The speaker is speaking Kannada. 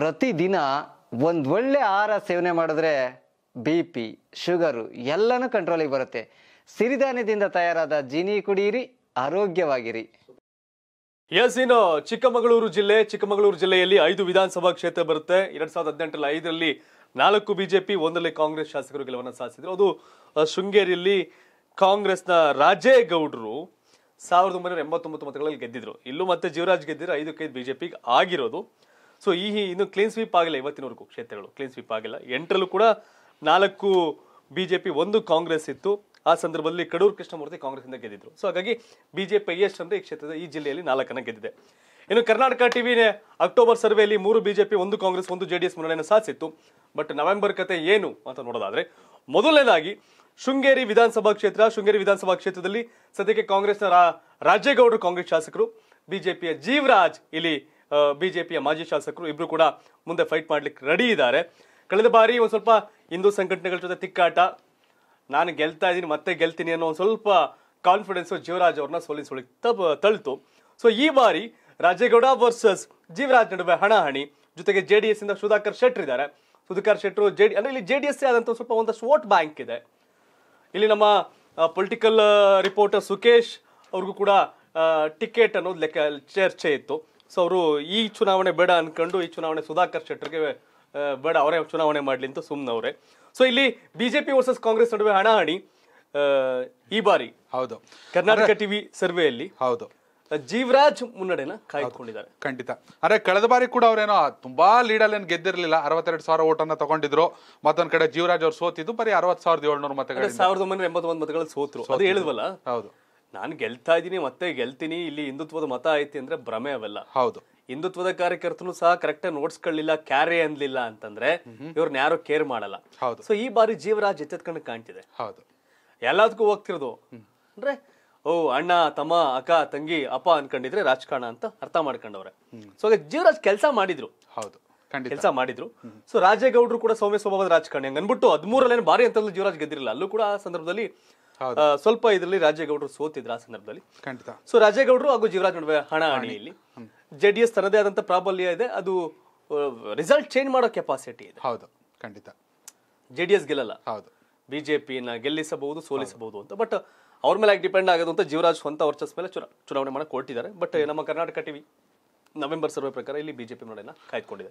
ಪ್ರತಿದಿನ ಒಂದು ಒಳ್ಳೆ ಆಹಾರ ಸೇವನೆ ಮಾಡಿದ್ರೆ ಬಿ ಪಿ ಶುಗರು ಎಲ್ಲನೂ ಕಂಟ್ರೋಲಿಗೆ ಬರುತ್ತೆ ಸಿರಿಧಾನ್ಯದಿಂದ ತಯಾರಾದ ಜೀನಿ ಕುಡಿಯಿರಿ ಆರೋಗ್ಯವಾಗಿರಿ ಎಸ್ ಇನ್ನು ಚಿಕ್ಕಮಗಳೂರು ಜಿಲ್ಲೆ ಚಿಕ್ಕಮಗಳೂರು ಜಿಲ್ಲೆಯಲ್ಲಿ ಐದು ವಿಧಾನಸಭಾ ಕ್ಷೇತ್ರ ಬರುತ್ತೆ ಎರಡ್ ಸಾವಿರದ ಹದಿನೆಂಟರಲ್ಲಿ ಐದರಲ್ಲಿ ನಾಲ್ಕು ಬಿಜೆಪಿ ಒಂದರಲ್ಲಿ ಕಾಂಗ್ರೆಸ್ ಶಾಸಕರು ಗೆಲುವನ್ನು ಸಾಧಿಸಿದ್ರು ಅದು ಶೃಂಗೇರಿಯಲ್ಲಿ ಕಾಂಗ್ರೆಸ್ನ ರಾಜೇಗೌಡರು ಸಾವಿರದ ಒಂಬೈನೂರ ಎಂಬತ್ತೊಂಬತ್ತು ಮತಗಳಲ್ಲಿ ಗೆದ್ದಿದ್ರು ಇಲ್ಲೂ ಮತ್ತೆ ಜೀವರಾಜ್ ಗೆದ್ದಿದ್ರು ಐದು ಬಿಜೆಪಿಗೆ ಆಗಿರೋದು ಸೊ ಈ ಇನ್ನು ಕ್ಲೀನ್ ಸ್ವೀಪ್ ಆಗಿಲ್ಲ ಇವತ್ತಿನವರೆಗೂ ಕ್ಷೇತ್ರಗಳು ಕ್ಲೀನ್ ಸ್ವೀಪ್ ಆಗಿಲ್ಲ ಎಂಟರಲ್ಲೂ ಕೂಡ ನಾಲ್ಕು ಬಿ ಜೆ ಪಿ ಒಂದು ಕಾಂಗ್ರೆಸ್ ಇತ್ತು ಆ ಸಂದರ್ಭದಲ್ಲಿ ಕಡೂರು ಕೃಷ್ಣಮೂರ್ತಿ ಕಾಂಗ್ರೆಸ್ನಿಂದ ಗೆದ್ದಿದ್ರು ಸೊ ಹಾಗಾಗಿ ಬಿ ಜೆ ಪಿ ಎಷ್ಟು ಅಂದರೆ ಈ ಕ್ಷೇತ್ರದ ಈ ಜಿಲ್ಲೆಯಲ್ಲಿ ನಾಲ್ಕನ್ನು ಗೆದ್ದಿದೆ ಇನ್ನು ಕರ್ನಾಟಕ ವಿ ಅಕ್ಟೋಬರ್ ಸರ್ವೆಯಲ್ಲಿ ಮೂರು ಬಿಜೆಪಿ ಒಂದು ಕಾಂಗ್ರೆಸ್ ಒಂದು ಜೆ ಡಿ ಎಸ್ ಮುನ್ನಡೆಯನ್ನು ಸಾಧಿಸಿತ್ತು ಬಟ್ ನವೆಂಬರ್ ಕತೆ ಏನು ಅಂತ ನೋಡೋದಾದರೆ ಮೊದಲನೇದಾಗಿ ಶೃಂಗೇರಿ ವಿಧಾನಸಭಾ ಕ್ಷೇತ್ರ ಶೃಂಗೇರಿ ವಿಧಾನಸಭಾ ಕ್ಷೇತ್ರದಲ್ಲಿ ಸದ್ಯಕ್ಕೆ ಕಾಂಗ್ರೆಸ್ನ ರಾಜೇಗೌಡರು ಕಾಂಗ್ರೆಸ್ ಶಾಸಕರು ಪಿಯ ಜೀವರಾಜ್ ಇಲ್ಲಿ ಬಿಜೆಪಿಯ ಮಾಜಿ ಶಾಸಕರು ಇಬ್ರು ಕೂಡ ಮುಂದೆ ಫೈಟ್ ಮಾಡ್ಲಿಕ್ಕೆ ರೆಡಿ ಇದ್ದಾರೆ ಕಳೆದ ಬಾರಿ ಒಂದು ಸ್ವಲ್ಪ ಹಿಂದೂ ಸಂಘಟನೆಗಳ ಜೊತೆ ತಿಕ್ಕಾಟ ನಾನು ಗೆಲ್ತಾ ಇದ್ದೀನಿ ಮತ್ತೆ ಗೆಲ್ತೀನಿ ಅನ್ನೋ ಒಂದು ಸ್ವಲ್ಪ ಕಾನ್ಫಿಡೆನ್ಸ್ ಜೀವರಾಜ್ ಅವ್ರನ್ನ ಸೋಲಿ ಸೋಲಿ ತಳ್ತು ಸೊ ಈ ಬಾರಿ ರಾಜೇಗೌಡ ವರ್ಸಸ್ ಜೀವರಾಜ್ ನಡುವೆ ಹಣಾಹಣಿ ಜೊತೆಗೆ ಜೆ ಡಿ ಎಸ್ ಇಂದ ಸುಧಾಕರ್ ಶೆಟ್ಟರ್ ಇದ್ದಾರೆ ಸುಧಾಕರ್ ಶೆಟ್ಟರು ಜೆ ಡಿ ಅಂದ್ರೆ ಇಲ್ಲಿ ಜೆ ಡಿ ಎಸ್ ಆದಂತ ಸ್ವಲ್ಪ ಒಂದಷ್ಟು ವೋಟ್ ಬ್ಯಾಂಕ್ ಇದೆ ಇಲ್ಲಿ ನಮ್ಮ ಪೊಲಿಟಿಕಲ್ ರಿಪೋರ್ಟರ್ ಸುಕೇಶ್ ಅವ್ರಿಗೂ ಕೂಡ ಟಿಕೆಟ್ ಅನ್ನೋದು ಲೆಕ್ಕ ಚರ್ಚೆ ಇತ್ತು ಸೊ ಅವರು ಈ ಚುನಾವಣೆ ಬೇಡ ಅನ್ಕೊಂಡು ಈ ಚುನಾವಣೆ ಸುಧಾಕರ್ ಶೆಟ್ಟರ್ಗೆ ಬೇಡ ಅವರೇ ಚುನಾವಣೆ ಮಾಡಲಿ ಅಂತ ಸುಮ್ಮನವ್ರೆ ಸೊ ಇಲ್ಲಿ ಬಿಜೆಪಿ ವರ್ಸಸ್ ಕಾಂಗ್ರೆಸ್ ನಡುವೆ ಹಣಾಹಣಿ ಈ ಬಾರಿ ಹೌದು ಕರ್ನಾಟಕ ಟಿವಿ ಸರ್ವೆಯಲ್ಲಿ ಹೌದು ಜೀವರಾಜ್ ಮುನ್ನಡೆನ ಕಾಯ್ದುಕೊಂಡಿದ್ದಾರೆ ಖಂಡಿತ ಅರೆ ಕಳೆದ ಬಾರಿ ಕೂಡ ಅವರೇನೋ ತುಂಬಾ ಲೀಡಲ್ಲಿ ಏನು ಗೆದ್ದಿರಲಿಲ್ಲ ಅರವತ್ತೆರಡು ಸಾವಿರ ಓಟನ್ನ ತಗೊಂಡಿದ್ರು ಮತ್ತೊಂದ್ ಕಡೆ ಜೀವರಾಜ್ ಅವರು ಸೋತಿದ್ದು ಬರೀ ಅರವತ್ ಸಾವಿರದ ಏಳ್ನೂರ ಮತಗಳು ಸಾವಿರದ ಒಂಬೈನೂರ ಎಂಬತ್ತೊಂದು ಮತಗಳು ಸೋತರು ಅದು ಹೇಳಿದ್ವಲ್ಲ ಹೌದು ನಾನು ಗೆಲ್ತಾ ಇದ್ದೀನಿ ಮತ್ತೆ ಗೆಲ್ತೀನಿ ಇಲ್ಲಿ ಹಿಂದುತ್ವದ ಮತ ಐತಿ ಅಂದ್ರೆ ಭ್ರಮೆ ಅವೆಲ್ಲ ಹೌದು ಹಿಂದುತ್ವದ ಕಾರ್ಯಕರ್ತನು ಸಹ ಕರೆಕ್ಟ್ ನೋಡ್ಸ್ಕೊಳ್ಳಿಲ್ಲ ಕ್ಯಾರೆ ಅನ್ಲಿಲ್ಲ ಅಂತಂದ್ರೆ ಇವ್ರನ್ನ ಯಾರು ಕೇರ್ ಮಾಡಲ್ಲ ಹೌದು ಸೊ ಈ ಬಾರಿ ಜೀವರಾಜ್ ಎಚ್ಚೆತ್ಕೊಂಡ್ ಕಾಣ್ತಿದೆ ಹೌದು ಎಲ್ಲದಕ್ಕೂ ಹೋಗ್ತಿರೋದು ಅಂದ್ರೆ ಓ ಅಣ್ಣ ತಮ್ಮ ಅಕ್ಕ ತಂಗಿ ಅಪ್ಪ ಅನ್ಕೊಂಡಿದ್ರೆ ರಾಜಕಾರಣ ಅಂತ ಅರ್ಥ ಮಾಡ್ಕೊಂಡವ್ರೆ ಸೊ ಜೀವರಾಜ್ ಕೆಲಸ ಮಾಡಿದ್ರು ಹೌದು ಕೆಲಸ ಮಾಡಿದ್ರು ಸೊ ರಾಜೇಗೌಡರು ಕೂಡ ಸೌಮ್ಯ ಸ್ವಭಾವದ ರಾಜಕಾರಣಿ ಹಂಗನ್ಬಿಟ್ಟು ಹದಿಮೂರಲ್ಲೇನು ಭಾರಿ ಅಂತಂದ್ರೆ ಜೀವರಾಜ್ ಗೆದ್ದಿರಲಿಲ್ಲ ಅಲ್ಲೂ ಕೂಡ ಆ ಸಂದರ್ಭದಲ್ಲಿ ಸ್ವಲ್ಪ ಇದರಲ್ಲಿ ರಾಜೇಗೌಡರು ಸೋತಿದ್ರು ಆ ಸಂದರ್ಭದಲ್ಲಿ ಖಂಡಿತ ಸೊ ರಾಜೇಗೌಡರು ಹಾಗೂ ಜೀವರಾಜ್ ನಡುವೆ ಹಣ ಜೆ ಡಿ ಎಸ್ ತನ್ನದೇ ಆದಂತ ಪ್ರಾಬಲ್ಯ ಇದೆ ಅದು ರಿಸಲ್ಟ್ ಚೇಂಜ್ ಮಾಡೋ ಕೆಪಾಸಿಟಿ ಇದೆ ಹೌದು ಖಂಡಿತ ಜೆ ಡಿ ಎಸ್ ಗೆಲ್ಲಲ್ಲ ಹೌದು ಬಿಜೆಪಿನ ಗೆಲ್ಲಿಸಬಹುದು ಸೋಲಿಸಬಹುದು ಅಂತ ಬಟ್ ಅವ್ರ ಮೇಲೆ ಡಿಪೆಂಡ್ ಆಗೋದು ಅಂತ ಜೀವರಾಜ್ ಸ್ವಂತ ವರ್ಚಸ್ ಮೇಲೆ ಚುನಾವಣೆ ಮಾಡಿ ಕೊಟ್ಟಿದ್ದಾರೆ ಬಟ್ ನಮ್ಮ ಕರ್ನಾಟಕ ಟಿವಿ ನವೆಂಬರ್ ಸರ್ವೆ ಪ್ರಕಾರ ಇಲ್ಲಿ ಬಿಜೆಪಿ ಮಾಡೋಣ ಕಾಯ್ದುಕೊಂಡಿದೆ